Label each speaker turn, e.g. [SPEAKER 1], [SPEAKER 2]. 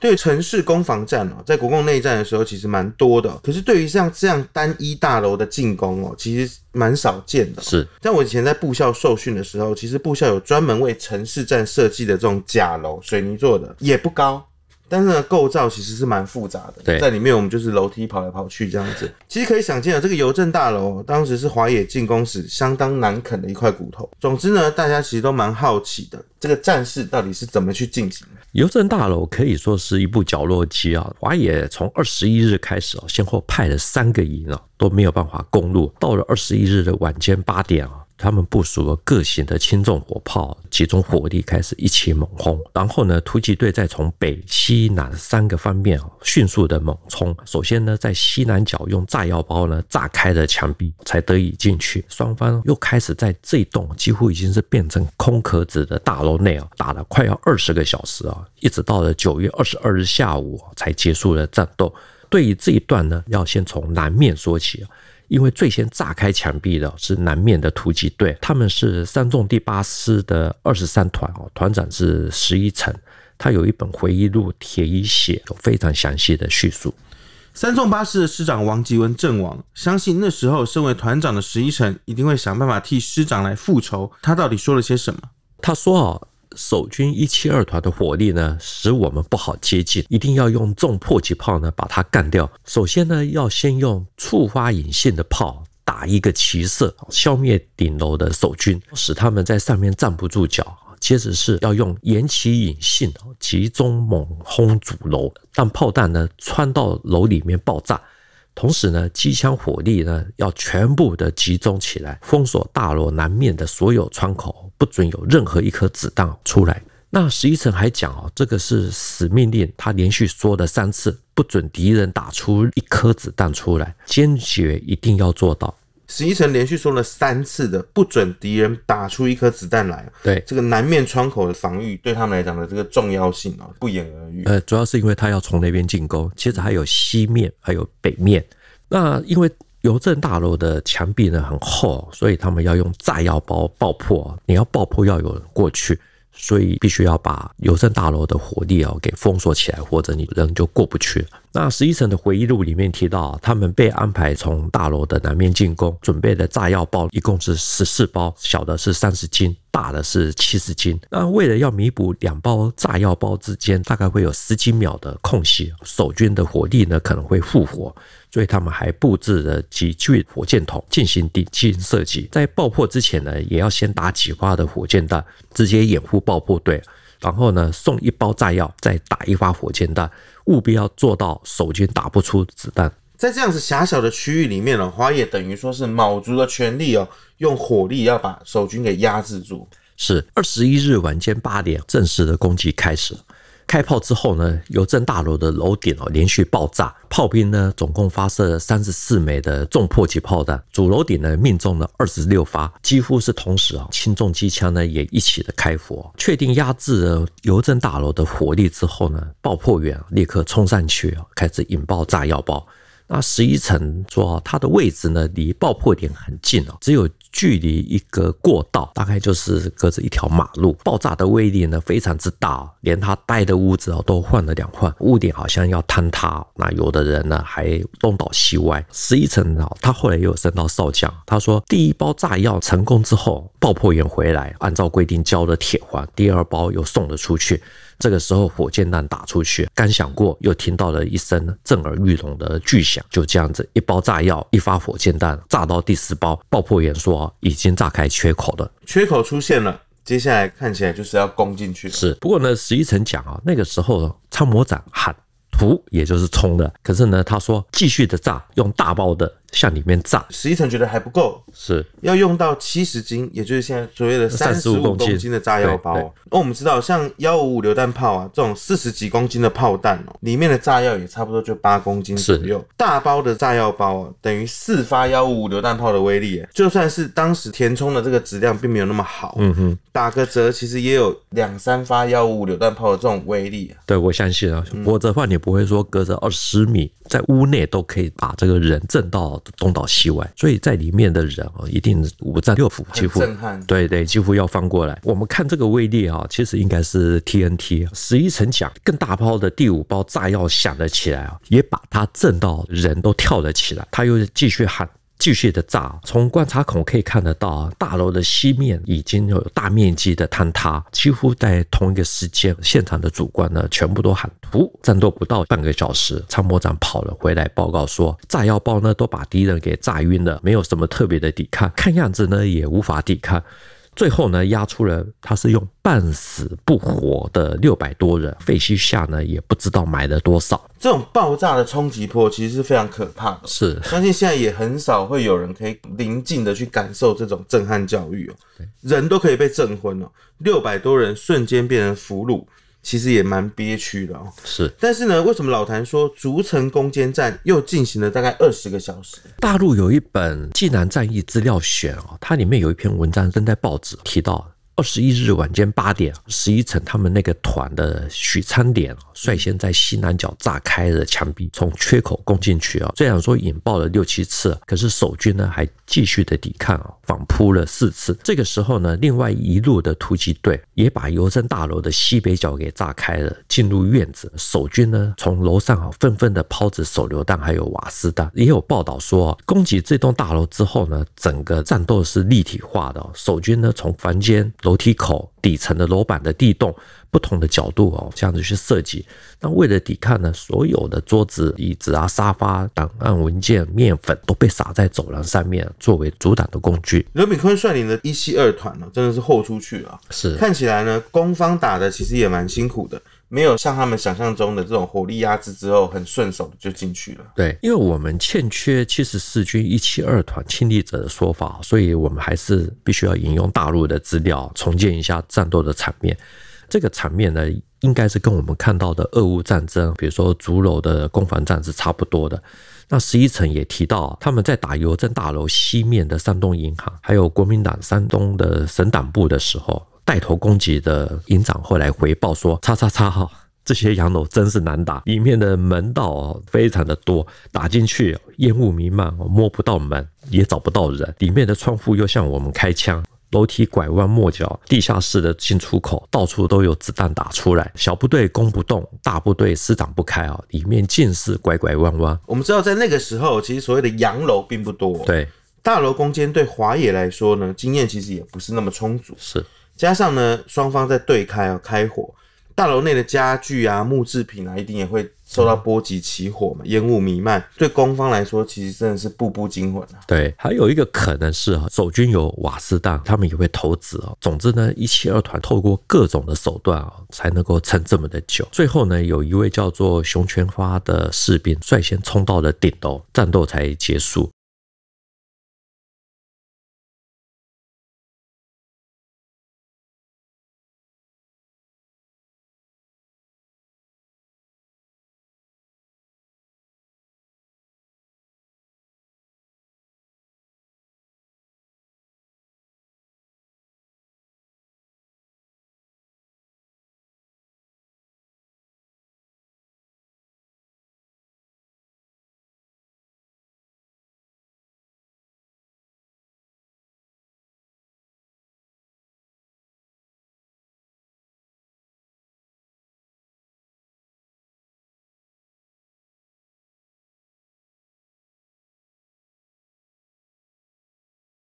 [SPEAKER 1] 对城市攻防战哦，在国共内战的时候其实蛮多的，可是对于像这样单一大楼的进攻哦，其实蛮少见的。是，像我以前在部校受训的时候，其实部校有专门为城市战设计的这种假楼，水泥做的，也不高。但是呢，构造其实是蛮复杂的，在里面我们就是楼梯跑来跑去这样子。其实可以想见啊，这个邮政大楼当时是华野进攻时相当难啃的一块骨头。总之呢，大家其实都蛮好奇的，这个战事到底是怎么去进行？
[SPEAKER 2] 的。邮政大楼可以说是一部角落机啊。华野从二十一日开始哦，先后派了三个营哦，都没有办法攻入。到了二十一日的晚间八点啊。他们部署了各型的轻重火炮，集中火力开始一起猛轰。然后呢，突击队再从北、西南三个方面迅速的猛冲。首先呢，在西南角用炸药包呢炸开了墙壁，才得以进去。双方又开始在这栋几乎已经是变成空壳子的大楼内啊，打了快要二十个小时啊，一直到了九月二十二日下午才结束了战斗。对于这一段呢，要先从南面说起因为最先炸开墙壁的是南面的突击队，他们是三纵第八师的二十三团哦，团长是十一成，他有一本回忆录，一血》，有非常详细的叙述。
[SPEAKER 1] 三纵八师的师长王吉文阵亡，相信那时候身为团长的十一成
[SPEAKER 2] 一定会想办法替师长来复仇。他到底说了些什么？他说：“哦。”守军一七二团的火力呢，使我们不好接近，一定要用重迫击炮呢把它干掉。首先呢，要先用触发引信的炮打一个齐射，消灭顶楼的守军，使他们在上面站不住脚。接着是要用延期引信，集中猛轰主楼，让炮弹呢穿到楼里面爆炸。同时呢，机枪火力呢要全部的集中起来，封锁大楼南面的所有窗口。不准有任何一颗子弹出来。那十一层还讲哦，这个是死命令，他连续说了三次，不准敌人打出一颗子弹出来，坚决一定要做到。
[SPEAKER 1] 十一层连续说了三次的，不准敌人打出一颗子弹来。对这个南面窗口的防御，对他们来讲的这个重要性啊，不言
[SPEAKER 2] 而喻。呃，主要是因为他要从那边进攻，接实还有西面，还有北面。那因为。邮政大楼的墙壁呢很厚，所以他们要用炸药包爆破。你要爆破要有人过去，所以必须要把邮政大楼的火力啊给封锁起来，或者你人就过不去那十一层的回忆录里面提到，他们被安排从大楼的南面进攻，准备的炸药包一共是十四包，小的是三十斤，大的是七十斤。那为了要弥补两包炸药包之间大概会有十几秒的空隙，守军的火力呢可能会复活，所以他们还布置了几具火箭筒进行顶进射击。在爆破之前呢，也要先打几发的火箭弹，直接掩护爆破队，然后呢送一包炸药，再打一发火箭弹。务必要做到守军打不出子弹，
[SPEAKER 1] 在这样子狭小的区域里面呢，花叶等于说是卯足了全力哦，用火力要把守军给压制住。
[SPEAKER 2] 是二十一日晚间八点，正式的攻击开始。开炮之后呢，邮政大楼的楼顶哦连续爆炸，炮兵呢总共发射三十四枚的重迫击炮弹，主楼顶呢命中了二十六发，几乎是同时啊，轻重机枪呢也一起的开火，确定压制了邮政大楼的火力之后呢，爆破员立刻冲上去开始引爆炸药包。那十一层说，它的位置呢离爆破点很近哦，只有。距离一个过道，大概就是隔着一条马路。爆炸的威力呢，非常之大，连他待的屋子哦都换了两换，屋顶好像要坍塌。那有的人呢，还东倒西歪。十一层哦，他后来又升到少将。他说，第一包炸药成功之后，爆破员回来，按照规定交了铁环，第二包又送了出去。这个时候火箭弹打出去，刚响过，又听到了一声震耳欲聋的巨响，就这样子，一包炸药，一发火箭弹炸到第十包，爆破员说已经炸开缺口了，
[SPEAKER 1] 缺口出现了，接下来看起来就是要攻进去。
[SPEAKER 2] 是，不过呢，十一层讲啊，那个时候参谋长喊图”，也就是冲的，可是呢，他说继续的炸，用大包的。向里面炸，十
[SPEAKER 1] 一层觉得还不够，是要用到七十斤，也就是现在所谓的三十五公斤的炸药包。那我们知道，像幺五五榴弹炮啊，这种四十几公斤的炮弹哦，里面的炸药也差不多就八公斤左右。大包的炸药包啊，等于四发幺五五榴弹炮的威力。就算是当时填充的这个质量并没有那么好，打个折，其实也有两三发幺五五榴弹炮的这种威力。
[SPEAKER 2] 对，我相信啊，否则的话你不会说隔着二十米。在屋内都可以把这个人震到东倒西歪，所以在里面的人啊，一定五脏六腑几乎震撼，对对，几乎要翻过来。我们看这个威力啊，其实应该是 TNT。十一层墙更大包的第五包炸药响了起来啊，也把它震到人都跳了起来。他又继续喊。继续的炸，从观察孔可以看得到，大楼的西面已经有大面积的坍塌，几乎在同一个时间，现场的主官呢全部都喊“屠”，战斗不到半个小时，参谋长跑了回来报告说，炸药包呢都把敌人给炸晕了，没有什么特别的抵抗，看样子呢也无法抵抗。最后呢，压出了他是用半死不活的六百多人，废墟下呢也不知道埋了多少。
[SPEAKER 1] 这种爆炸的冲击波其实是非常可怕的，是相信现在也很少会有人可以临近的去感受这种震撼教育哦，人都可以被震昏了，六百多人瞬间变成俘虏。其实也蛮憋屈的哦，是。但是呢，为什么老谭说逐城攻坚战又进行了大概二十个小时？
[SPEAKER 2] 大陆有一本《济南战役资料选》哦，它里面有一篇文章登在报纸提到。二十一日晚间八点十一层，他们那个团的许昌点啊，率先在西南角炸开了墙壁，从缺口攻进去啊。虽然说引爆了六七次，可是守军呢还继续的抵抗啊，反扑了四次。这个时候呢，另外一路的突击队也把邮政大楼的西北角给炸开了，进入院子。守军呢从楼上啊纷纷的抛掷手榴弹，还有瓦斯弹。也有报道说，攻击这栋大楼之后呢，整个战斗是立体化的。守军呢从房间。楼梯口底层的楼板的地洞，不同的角度哦，这样子去设计。那为了抵抗呢，所有的桌子、椅子啊、沙发、档案文件、面粉都被撒在走廊上面，作为阻挡的工具。
[SPEAKER 1] 刘炳坤率领的一七二团呢，真的是豁出去了。是，看起来呢，攻方打的其实也蛮辛苦的。没有像他们想象中的这种火力压制之后，很顺手就进去了。
[SPEAKER 2] 对，因为我们欠缺七十四军一七二团亲历者的说法，所以我们还是必须要引用大陆的资料，重建一下战斗的场面。这个场面呢，应该是跟我们看到的俄乌战争，比如说竹楼的攻防战是差不多的。那十一层也提到，他们在打邮政大楼西面的山东银行，还有国民党山东的省党部的时候。带头攻击的营长后来回报说：“叉叉叉哈，这些洋楼真是难打，里面的门道非常的多，打进去烟雾弥漫，摸不到门，也找不到人。里面的窗户又向我们开枪，楼梯拐弯抹角，地下室的进出口到处都有子弹打出来。小部队攻不动，大部队施展不开啊，里面尽是拐拐弯弯。”
[SPEAKER 1] 我们知道，在那个时候，其实所谓的洋楼并不多。对，大楼攻坚对华野来说呢，经验其实也不是那么充足。是。加上呢，双方在对开啊，开火，大楼内的家具啊、木制品啊，一定也会受到波及，起火嘛，烟雾弥漫。对攻方来说，其实真的是步步惊魂啊。
[SPEAKER 2] 对，还有一个可能是啊，守军有瓦斯弹，他们也会投掷哦。总之呢，一七二团透过各种的手段啊，才能够撑这么的久。最后呢，有一位叫做熊全花的士兵率先冲到了顶楼，战斗才结束。